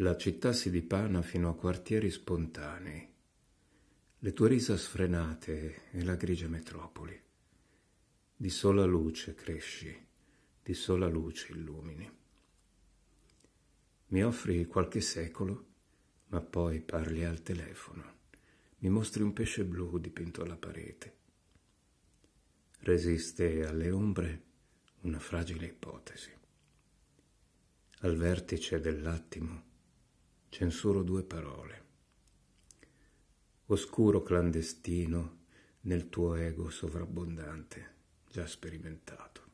La città si dipana fino a quartieri spontanei, le tue risa sfrenate e la grigia metropoli. Di sola luce cresci, di sola luce illumini. Mi offri qualche secolo, ma poi parli al telefono. Mi mostri un pesce blu dipinto alla parete. Resiste alle ombre una fragile ipotesi. Al vertice dell'attimo censuro due parole. Oscuro clandestino nel tuo ego sovrabbondante, già sperimentato.